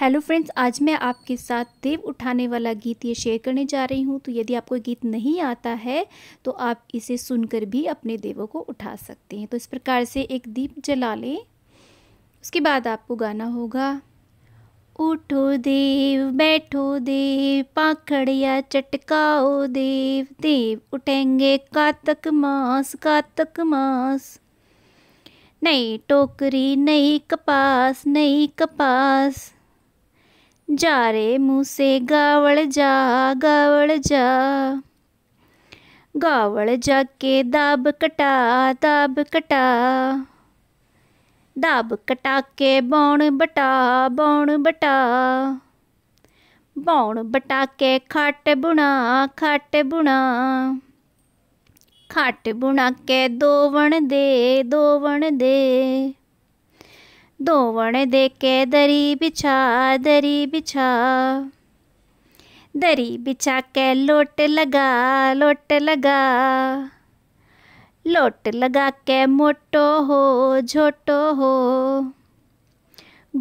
hello friends आज मैं आपके साथ देव उठाने वाला गीत ये शेयर करने जा रही हूँ तो यदि आपको गीत नहीं आता है तो आप इसे सुनकर भी अपने देवों को उठा सकते हैं तो इस प्रकार से एक दीप जला लें उसके बाद आपको गाना होगा उठो देव बैठो देव पाखड़िया चटकाओ देव देव उठेंगे कातक मास कातक मास नई टोकरी नई कपास नई कपास जा रे मूसे गावल जा गावल जा गावल जाके दाब कटा दाब कटा दाब कटा के बौण बटा बौण बटा बौण बटा के खाट बुना खाट बुना खाट बुना के दोवण दे दोवण दे दोवण दे के दरी बिछा दरी बिछा दरी बिछा के लोट लगा लोट लगा लोट लगा के मोटो हो झोटो हो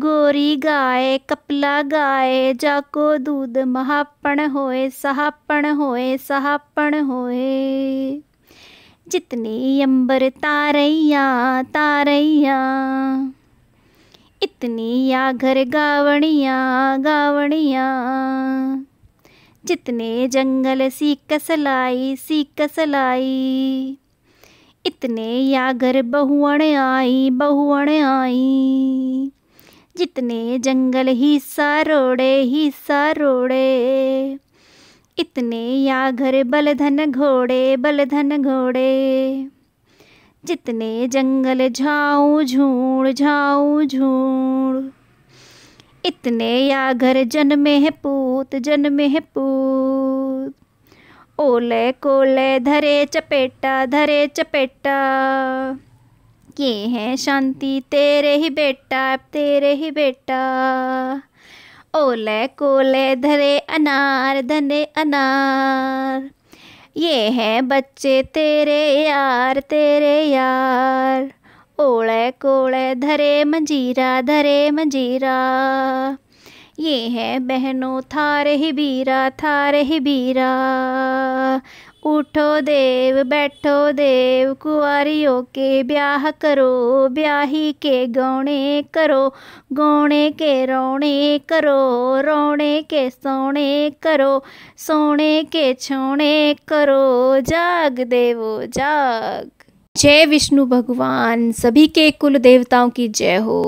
गोरी गाए कपला गाए जाको दूध महापण होए सहापण होए सहापण होए जितनी अंबर तारैया तारैया इतनी या घर गावणियाँ गावणियाँ जितने जंगल सी सलाई सी कसलाई इतने या घर बहुअण आई बहुअण आई जितने जंगल हिस्सा रोड़े हिस्सा रोड़े इतने या घर बलधन घोड़े बलधन घोड़े जितने जंगल झाऊ झूड़ झाऊ झूड़ इतने या घर जन्मे है पूत जन्मे है पूत ओले कोले धरे चपेटा धरे चपेटा ये है शांति तेरे ही बेटा तेरे ही बेटा ओले कोले धरे अनार धने अनार ये हैं बच्चे तेरे यार तेरे यार ओले कोले धरे मंजीरा धरे मंजीरा ये है बहनों थारे ही बीरा थारे ही बीरा उठो देव बैठो देव कुआरियों के ब्याह करो ब्याही के गौणे करो गौणे के रौने करो रौने के सोने करो सोने के छोणे करो जाग देवो जाग जय विष्णु भगवान सभी के कुल देवताओं की जय हो